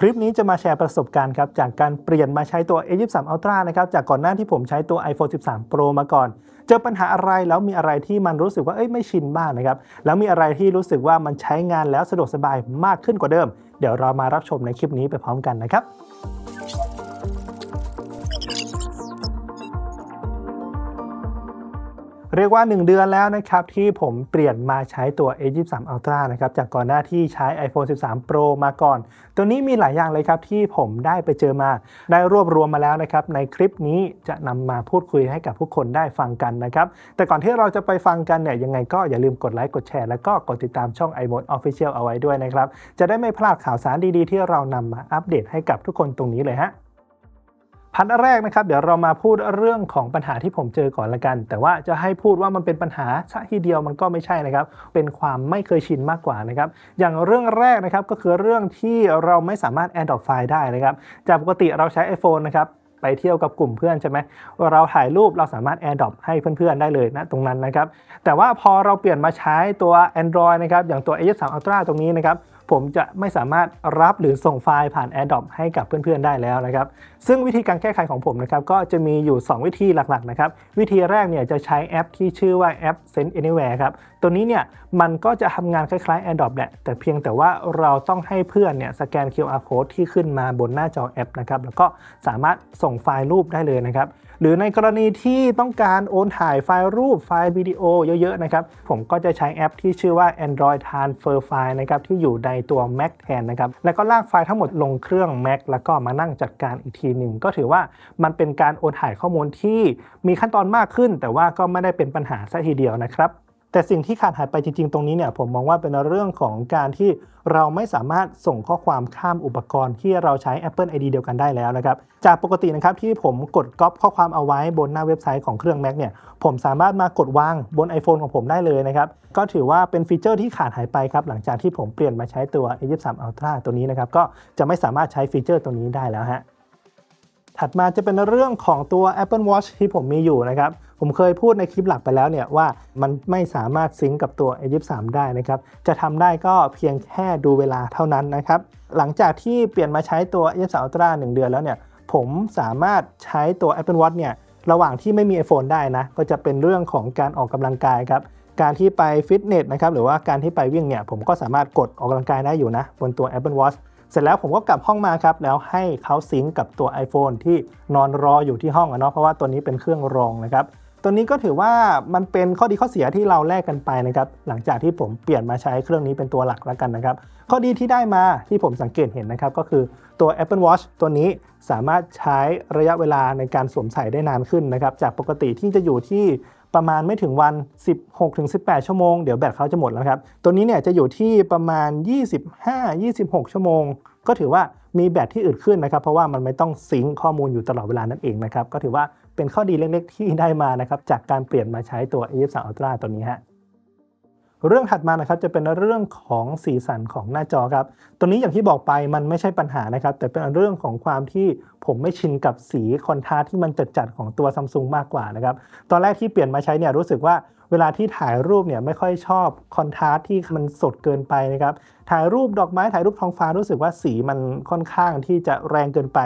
คลิปนี้จะมาแชร์ประสบการณ์ครับจากการเปลี่ยนมาใช้ตัว A23 Ultra นะครับจากก่อนหน้าที่ผมใช้ตัว iPhone 13 Pro มาก่อน เจอปัญหาอะไรแล้วมีอะไรที่มันรู้สึกว่าเอ้ยไม่ชินบ้างนะครับ แล้วมีอะไรที่รู้สึกว่ามันใช้งานแล้วสะดวกสบายมากขึ้นกว่าเดิม เดี๋ยวเรามารับชมในคลิปนี้ไปพร้อมกันนะครับเรียกว่า 1 เดือนแล้วนะครับที่ผมเปลี่ยนมาใช้ตัว A23 Ultra นะครับจากก่อนหน้าที่ใช้ iPhone 13 Pro มาก่อนตัวนี้มีหลายอย่างเลยครับที่ผมได้ไปเจอมา ได้รวบรวมมาแล้วนะครับในคลิปนี้จะนำมาพูดคุยให้กับผู้คนได้ฟังกันนะครับ แต่ก่อนที่เราจะไปฟังกันเนี่ยยังไงก็อย่าลืมกดไลค์กดแชร์แล้วก็กดติดตามช่อง iMode Official เอาไว้ด้วยนะครับ จะได้ไม่พลาดข่าวสารดีๆ ที่เรานำมาอัปเดตให้กับทุกคนตรงนี้เลยฮะพันแรกนะครับเดี๋ยวเรามาพูดเรื่องของปัญหาที่ผมเจอก่อนละกัน แต่ว่าจะให้พูดว่ามันเป็นปัญหาซะทีเดียวมันก็ไม่ใช่นะครับเป็นความไม่เคยชินมากกว่านะครับอย่างเรื่องแรกนะครับก็คือเรื่องที่เราไม่สามารถแอนด e f i l ์ได้นะครับจากปกติเราใช้ iPhone นะครับไปเที่ยวกับกลุ่มเพื่อนใช่ไหมเราถ่ายรูปเราสามารถแอนด r o ์ให้เพื่อนๆได้เลยนะตรงนั้นนะครับแต่ว่าพอเราเปลี่ยนมาใช้ตัว Android นะครับอย่างตัว i s 3 Ultra ตรงนี้นะครับผมจะไม่สามารถรับหรือส่งไฟล์ผ่าน a d o b e ให้กับเพื่อนๆได้แล้วนะครับ ซึ่งวิธีการแก้ไขของผมนะครับก็จะมีอยู่ 2 วิธีหลักๆนะครับ วิธีแรกเนี่ยจะใช้แอปที่ชื่อว่าแอป Send Anywhere ครับ ตัวนี้เนี่ยมันก็จะทำงานคล้ายๆ a d o b e แหละ แต่เพียงแต่ว่าเราต้องให้เพื่อนเนี่ยสแกน QR code ที่ขึ้นมาบนหน้าจอแอปนะครับแล้วก็สามารถส่งไฟล์รูปได้เลยนะครับหรือในกรณีที่ต้องการโอนถ่ายไฟล์รูปไฟล์วิดีโอเยอะๆนะครับ ผมก็จะใช้แอปที่ชื่อว่า Android Transfer File นะครับที่อยู่ในตัว Mac แทนนะครับแล้วก็ลากไฟล์ทั้งหมดลงเครื่อง Mac แล้วก็มานั่งจัดการอีกทีหนึ่ง ก็ถือว่ามันเป็นการโอนถ่ายข้อมูลที่มีขั้นตอนมากขึ้น แต่ว่าก็ไม่ได้เป็นปัญหาซะทีเดียวนะครับแต่สิ่งที่ขาดหายไปจริงๆ ตรงนี้เนี่ยผมมองว่าเป็นเรื่องของการที่เราไม่สามารถส่งข้อความข้ามอุปกรณ์ที่เราใช้ Apple ID เดียวกันได้แล้วนะครับจากปกตินะครับที่ผมกดก๊อปข้อความเอาไว้บนหน้าเว็บไซต์ของเครื่อง Mac เนี่ย ผมสามารถมากดวางบน iPhone ของผมได้เลยนะครับก็ถือว่าเป็นฟีเจอร์ที่ขาดหายไปครับ หลังจากที่ผมเปลี่ยนมาใช้ตัว A23 Ultra ตัวนี้นะครับก็จะไม่สามารถใช้ฟีเจอร์ตัวนี้ได้แล้วฮะถัดมาจะเป็นเรื่องของตัว Apple Watch ที่ผมมีอยู่นะครับผมเคยพูดในคลิปหลักไปแล้วเนี่ยว่ามันไม่สามารถซิงกับตัวสา3ได้นะครับ จะทำได้ก็เพียงแค่ดูเวลาเท่านั้นนะครับ หลังจากที่เปลี่ยนมาใช้ตัวตร3 Ultra 1เดือนแล้วเนี่ย ผมสามารถใช้ตัว Apple Watch เนี่ยระหว่างที่ไม่มี iPhone ได้นะ ก็จะเป็นเรื่องของการออกกำลังกายครับ การที่ไปฟิตเนสนะครับ หรือว่าการที่ไปวิ่งเนี่ย ผมก็สามารถกดออกกำลังกายได้อยู่นะบนตัว Apple Watch เสร็จแล้วผมก็กลับห้องมาครับ แล้วให้เขาซิงกับตัว iPhone ที่นอนรออยู่ที่ห้องอะเนาะเพราะว่าตัวนี้เป็นเครื่องรองนะครับตัวนี้ก็ถือว่ามันเป็นข้อดีข้อเสียที่เราแลกกันไปนะครับ หลังจากที่ผมเปลี่ยนมาใช้เครื่องนี้เป็นตัวหลักแล้วกันนะครับ ข้อดีที่ได้มาที่ผมสังเกตเห็นนะครับก็คือตัว Apple Watch ตัวนี้สามารถใช้ระยะเวลาในการสวมใส่ได้นานขึ้นนะครับ จากปกติที่จะอยู่ที่ประมาณไม่ถึงวัน 16-18 ชั่วโมง เดี๋ยวแบตเขาจะหมดแล้วครับตัวนี้เนี่ยจะอยู่ที่ประมาณ25-26 ชั่วโมง ก็ถือว่ามีแบตที่อืดขึ้นนะครับเพราะว่ามันไม่ต้องซิงข้อมูลอยู่ตลอดเวลานั่นเองนะครับก็ถือว่าเป็นข้อดีเล็กๆที่ได้มานะครับจากการเปลี่ยนมาใช้ตัว a f 3 Ultra ตัวนี้ฮะ เรื่องถัดมานะครับจะเป็นเรื่องของสีสันของหน้าจอครับ ตัวนี้อย่างที่บอกไปมันไม่ใช่ปัญหานะครับ แต่เป็นเรื่องของความที่ผมไม่ชินกับสีคอนทราสที่มันจัดจัดของตัวซัมซุงมากกว่านะครับ ตอนแรกที่เปลี่ยนมาใช้เนี่ยรู้สึกว่าเวลาที่ถ่ายรูปเนี่ยไม่ค่อยชอบคอนทราสที่มันสดเกินไปนะครับ ถ่ายรูปดอกไม้ถ่ายรูปท้องฟ้ารู้สึกว่าสีมันค่อนข้างที่จะแรงเกินไป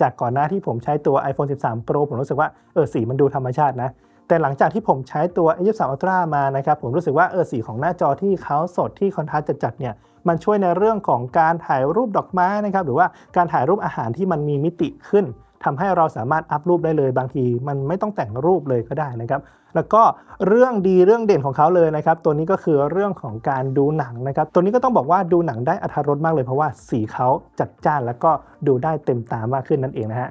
จากก่อนหน้าที่ผมใช้ตัว iPhone 13 Pro ผมรู้สึกว่าเออสีมันดูธรรมชาตินะ แต่หลังจากที่ผมใช้ตัว iPhone 1 3 Ultra มานะครับ ผมรู้สึกว่าเออสีของหน้าจอที่เขาสดที่คอนทราสจัดๆ เนี่ยมันช่วยในเรื่องของการถ่ายรูปดอกไม้นะครับหรือว่าการถ่ายรูปอาหารที่มันมีมิติขึ้นทำให้เราสามารถอัพรูปได้เลยบางทีมันไม่ต้องแต่งรูปเลยก็ได้นะครับแล้วก็เรื่องดีเรื่องเด่นของเขาเลยนะครับ ตัวนี้ก็คือเรื่องของการดูหนังนะครับ ตัวนี้ก็ต้องบอกว่าดูหนังได้อัธรสมากเลย เพราะว่าสีเขาจัดจ้านแล้วก็ดูได้เต็มตามากขึ้นนั่นเองนะฮะ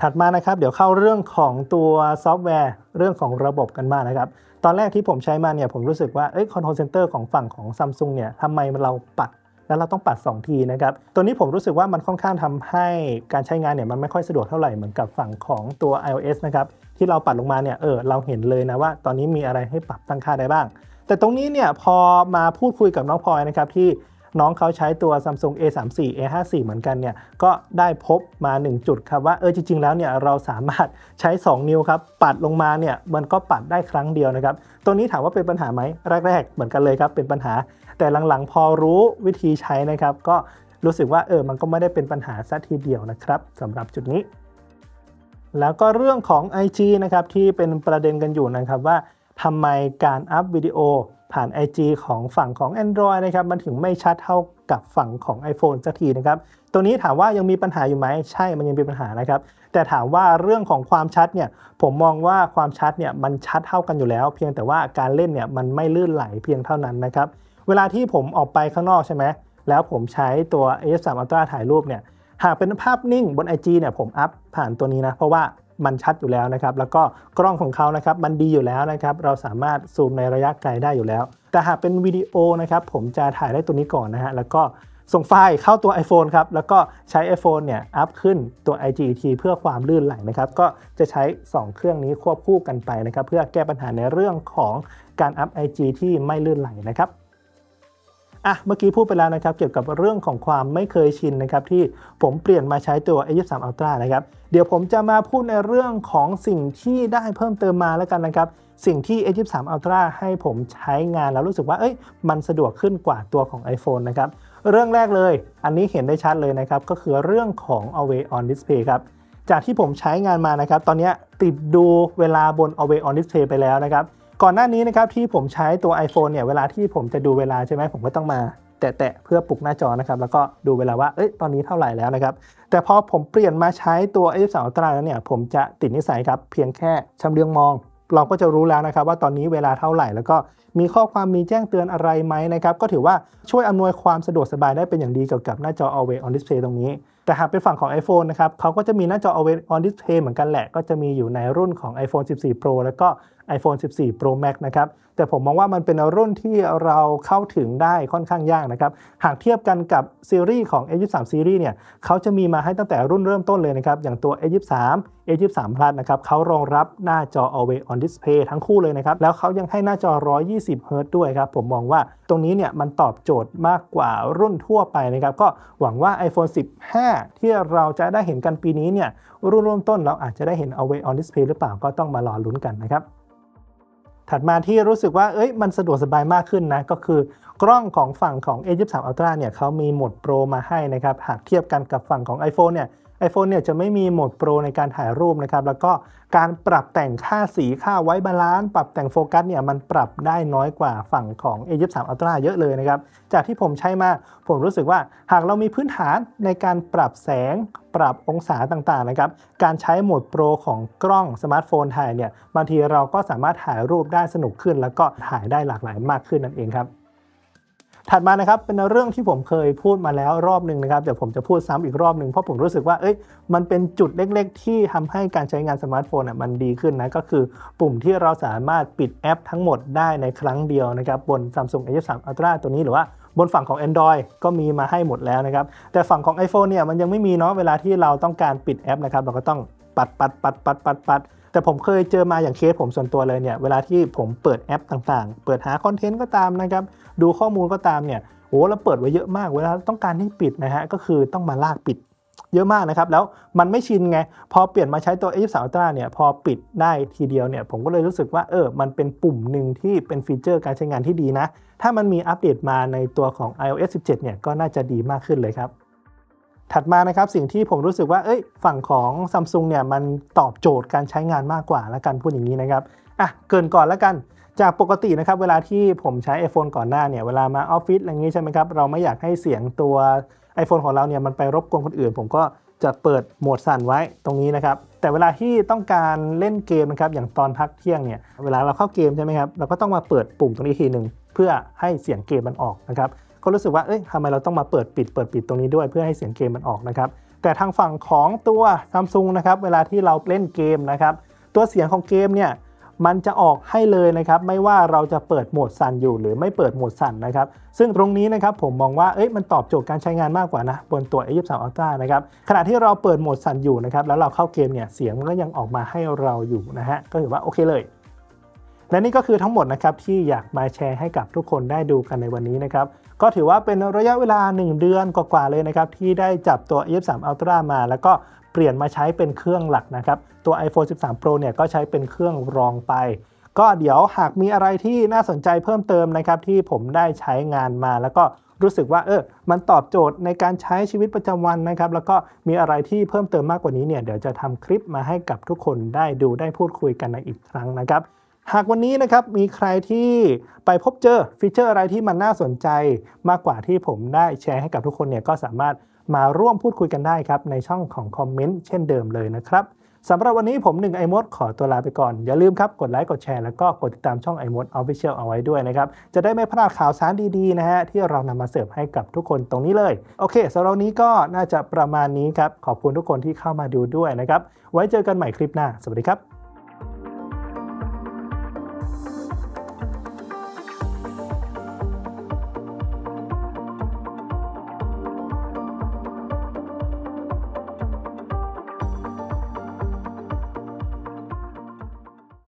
ถัดมานะครับเดี๋ยวเข้าเรื่องของตัวซอฟต์แวร์เรื่องของระบบกันมานะครับตอนแรกที่ผมใช้มาเนี่ยผมรู้สึกว่าเอ้ยคอนโทรลเซนเตอร์ของฝั่งของซัมซุงเนี่ยทำไมเราปัดแล้วเราต้องปัด 2 ทีนะครับ ตัวนี้ผมรู้สึกว่ามันค่อนข้างทำให้การใช้งานเนี่ยมันไม่ค่อยสะดวกเท่าไหร่เหมือนกับฝั่งของตัว iOS นะครับ ที่เราปัดลงมาเนี่ยเออเราเห็นเลยนะว่าตอนนี้มีอะไรให้ปรับตั้งค่าได้บ้าง แต่ตรงนี้เนี่ยพอมาพูดคุยกับน้องพลอยนะครับที่น้องเขาใช้ตัว Samsung A34 A54 เหมือนกันเนี่ยก็ได้พบมา 1 จุดครับว่าเออจริงๆ แล้วเนี่ยเราสามารถใช้ 2 นิ้วครับปัดลงมาเนี่ยมันก็ปัดได้ครั้งเดียวนะครับตัวนี้ถามว่าเป็นปัญหาไหมแรกๆ เหมือนกันเลยครับเป็นปัญหา แต่หลังๆ พอรู้วิธีใช้นะครับก็รู้สึกว่าเออมันก็ไม่ได้เป็นปัญหาักทีเดียวนะครับสำหรับจุดนี้ แล้วก็เรื่องของ IG นะครับที่เป็นประเด็นกันอยู่นะครับว่าทำไมการอัพวิดีโอผ่าน IG ของฝั่งของ Android นะครับมันถึงไม่ชัดเท่ากับฝั่งของ iPhone สักทีนะครับตรงนี้ถามว่ายังมีปัญหาอยู่ไหม ใช่มันยังมีปัญหานะครับ แต่ถามว่าเรื่องของความชัดเนี่ยผมมองว่าความชัดเนี่ยมันชัดเท่ากันอยู่แล้ว เพียงแต่ว่าการเล่นเนี่ยมันไม่ลื่นไหลเพียงเท่านั้นนะครับเวลาที่ผมออกไปข้างนอกใช่ไหม แล้วผมใช้ตัว A3 Ultra ถ่ายรูปเนี่ยหากเป็นภาพนิ่งบน IG เนี่ยผมอัพผ่านตัวนี้นะเพราะว่ามันชัดอยู่แล้วนะครับแล้วก็กล้องของเขานะครับมันดีอยู่แล้วนะครับเราสามารถซูมในระยะไกลได้อยู่แล้ว แต่หากเป็นวิดีโอนะครับผมจะถ่ายได้ตัวนี้ก่อนนะฮะแล้วก็ส่งไฟล์เข้าตัว iPhone ครับแล้วก็ใช้ iPhone เนี่ยอัพขึ้นตัว IGT เพื่อความลื่นไหลนะครับก็จะใช้ 2 เครื่องนี้ควบคู่กันไปนะครับเพื่อแก้ปัญหาในเรื่องของการอัพ IG ที่ไม่ลื่นไหลนะครับอ่ะเมื่อกี้พูดไปแล้วนะครับเกี่ยวกับเรื่องของความไม่เคยชินนะครับที่ผมเปลี่ยนมาใช้ตัว A23 Ultra นะครับเดี๋ยวผมจะมาพูดในเรื่องของสิ่งที่ได้เพิ่มเติมมาแล้วกันนะครับ สิ่งที่ A23 Ultra ให้ผมใช้งานแล้วรู้สึกว่าเอ้ย มันสะดวกขึ้นกว่าตัวของ iPhone นะครับเรื่องแรกเลย อันนี้เห็นได้ชัดเลยนะครับ ก็คือเรื่องของ Always On Display ครับจากที่ผมใช้งานมานะครับตอนนี้ติดดูเวลาบน Always On Display ไปแล้วนะครับก่อนหน้านี้นะครับที่ผมใช้ตัว iPhone เนี่ยเวลาที่ผมจะดูเวลาใช่ไหมผมก็ต้องมาแตะๆเพื่อปลุกหน้าจอนะครับ แล้วก็ดูเวลาว่าเอ้ยตอนนี้เท่าไหร่แล้วนะครับ แต่พอผมเปลี่ยนมาใช้ตัว S3 ลตร้าแล้วเนี่ยผมจะติดนิสัยครับเพียงแค่ชำเลืองมอง เราก็จะรู้แล้วนะครับ ว่าตอนนี้เวลาเท่าไหร่ แล้วก็ มีข้อความมีแจ้งเตือนอะไรไหมนะครับก็ถือว่าช่วยอำนวยความสะดวกสบายได้เป็นอย่างดีเกี่ยวกับหน้าจอ Always on Display ตรงนี้ แต่หากเป็นฝั่งของ iPhone นะครับเขาก็จะมีหน้าจอ Always on Display เหมือนกันแหละ ก็จะมีอยู่ในรุ่นของ iPhone 14 Pro แล้วก็ iPhone 14 Pro Max นะครับ แต่ผมมองว่ามันเป็นรุ่นที่เราเข้าถึงได้ค่อนข้างยากนะครับ หากเทียบกันกับซีรีส์ของ A23 ซีรีส์เนี่ยเขาจะมีมาให้ตั้งแต่รุ่นเริ่มต้นเลยนะครับ อย่างตัว A23 A23 Plus นะครับ เขารองรับหน้าจอ Always on Display ทั้งคู่เลยนะครับ แล้วเขายังให้หน้าจอ120 Hz ด้วยครับ ผมมองว่าตรงนี้เนี่ยมันตอบโจทย์มากกว่ารุ่นทั่วไปนะครับ ก็หวังว่า iPhone 15 ที่เราจะได้เห็นกันปีนี้เนี่ย รุ่นเริ่มต้นเราอาจจะได้เห็น Always on Display หรือเปล่าก็ต้องมารอลุ้นกันนะครับถัดมาที่รู้สึกว่า เอ้ย มันสะดวกสบายมากขึ้นนะ ก็คือกล้องของฝั่งของ A23 Ultra เนี่ยเขามีโหมดโปรมาให้นะครับ หากเทียบกันกับฝั่งของ iPhone เนี่ย iPhone เนี่ยจะไม่มีโหมดโปรในการถ่ายรูปนะครับ แล้วก็การปรับแต่งค่าสีค่าไว้บาลานซ์ ปรับแต่งโฟกัสเนี่ยมันปรับได้น้อยกว่าฝั่งของ A23 Ultra เยอะเลยนะครับ จากที่ผมใช้มา ผมรู้สึกว่าหากเรามีพื้นฐานในการปรับแสง ปรับองศาต่างๆนะครับ การใช้โหมดโปรของกล้องสมาร์ทโฟนถ่ายเนี่ยบางทีเราก็สามารถถ่ายรูปได้สนุกขึ้น แล้วก็ถ่ายได้หลากหลายมากขึ้นนั่นเองครับถัดมานะครับ เป็นเรื่องที่ผมเคยพูดมาแล้วรอบหนึ่งนะครับ เดี๋ยวผมจะพูดซ้ำอีกรอบหนึ่งเพราะผมรู้สึกว่าเอ้ย มันเป็นจุดเล็กๆ ที่ทำให้การใช้งานสมาร์ทโฟนอ่ะมันดีขึ้นนะ ก็คือปุ่มที่เราสามารถปิดแอปทั้งหมดได้ในครั้งเดียวนะครับ บน Samsung a 3 Ultra ตัวนี้หรือว่าบนฝั่งของ Android ก็มีมาให้หมดแล้วนะครับ แต่ฝั่งของ iPhone เนี่ยมันยังไม่มีเนาะเวลาที่เราต้องการปิดแอปนะครับเราก็ต้องปัดปัดปัดปัดปัดปัด แต่ผมเคยเจอมาอย่างเคสผมส่วนตัวเลยเนี่ยเวลาที่ผมเปิดแอปต่างๆ เปิดหาคอนเทนต์ก็ตามนะครับดูข้อมูลก็ตามเนี่ยโอ้เราเปิดไว้เยอะมากเวลาต้องการให้ปิดนะฮะก็คือต้องมาลากปิด เยอะมากนะครับแล้วมันไม่ชินไงพอเปลี่ยนมาใช้ตัว A23 Ultra เนี่ย พอปิดได้ทีเดียวเนี่ยผมก็เลยรู้สึกว่าเออมันเป็นปุ่มหนึ่งที่เป็นฟีเจอร์การใช้งานที่ดีนะ ถ้ามันมีอัปเดตมาในตัวของ iOS 17เนี่ยก็น่าจะดีมากขึ้นเลยครับถัดมานะครับ สิ่งที่ผมรู้สึกว่าเอ้ยฝั่งของ Samsung เนี่ยมันตอบโจทย์การใช้งานมากกว่าและกันพูดอย่างนี้นะครับอ่ะเกินก่อนแล้วกันจากปกตินะครับเวลาที่ผมใช้ iPhone ก่อนหน้าเนี่ยเวลามาออฟฟิศอะไรงี้ใช่ไหมครับเราไม่อยากให้เสียงตัว iPhone ของเราเนี่ยมันไปรบกวนคนอื่นผมก็จะเปิดโหมดสั่นไว้ตรงนี้นะครับ แต่เวลาที่ต้องการเล่นเกมนะครับอย่างตอนพักเที่ยงเนี่ย เวลาเราเข้าเกมใช่ไหมครับเราก็ต้องมาเปิดปุ่มตรงนี้ทีหนึ่งเพื่อให้เสียงเกมมันออกนะครับก็รู้สึกว่า เอ้ยทำไมเราต้องมาเปิดปิด เปิดปิดตรงนี้ด้วยเพื่อให้เสียงเกมมันออกนะครับ แต่ทางฝั่งของตัวซัมซุงนะครับ เวลาที่เราเล่นเกมนะครับ ตัวเสียงของเกมเนี่ย มันจะออกให้เลยนะครับ ไม่ว่าเราจะเปิดโหมดสั่นอยู่หรือไม่เปิดโหมดสั่นนะครับ ซึ่งตรงนี้นะครับผมมองว่า เอ้ยมันตอบโจทย์การใช้งานมากกว่านะบนตัว A23 Ultra นะครับขณะที่เราเปิดโหมดสั่นอยู่นะครับ แล้วเราเข้าเกมเนี่ย เสียงมันก็ยังออกมาให้เราอยู่นะฮะ ก็ถือว่าโอเคเลยและนี่ก็คือทั้งหมดนะครับที่อยากมาแชร์ให้กับทุกคนได้ดูกันในวันนี้นะครับก็ถือว่าเป็นระยะเวลา 1 เดือนกว่าๆเลยนะครับ ที่ได้จับตัว F3 Ultra มา แล้วก็เปลี่ยนมาใช้เป็นเครื่องหลักนะครับ ตัว iPhone 13 Pro เนี่ยก็ใช้เป็นเครื่องรองไป ก็เดี๋ยวหากมีอะไรที่น่าสนใจเพิ่มเติมนะครับที่ผมได้ใช้งานมา แล้วก็รู้สึกว่าเออมันตอบโจทย์ในการใช้ชีวิตประจำวันนะครับแล้วก็มีอะไรที่เพิ่มเติมมากกว่านี้เนี่ยเดี๋ยวจะทำคลิปมาให้กับทุกคนได้ดูได้พูดคุยกันในอีกครั้งนะครับหากวันนี้นะครับมีใครที่ไปพบเจอฟีเจอร์อะไรที่มันน่าสนใจมากกว่าที่ผมได้แชร์ให้กับทุกคนเนี่ยก็สามารถมาร่วมพูดคุยกันได้ครับ ในช่องของคอมเมนต์เช่นเดิมเลยนะครับสำหรับวันนี้ผมหนึ่งไอมดขอตัวลาไปก่อน อย่าลืมครับกดไลค์ กดแชร์แล้วก็กดติดตามช่องไอมดออฟฟิเชียลเอาไว้ด้วยนะครับ จะได้ไม่พลาดข่าวสารดี ๆ นะฮะ ที่เรานำมาเสิร์ฟให้กับทุกคนตรงนี้เลยโอเคสำหรับนี้ก็น่าจะประมาณนี้ครับขอบคุณทุกคนที่เข้ามาดูด้วยนะครับไว้เจอกันใหม่คลิปหน้า สวัสดีครับ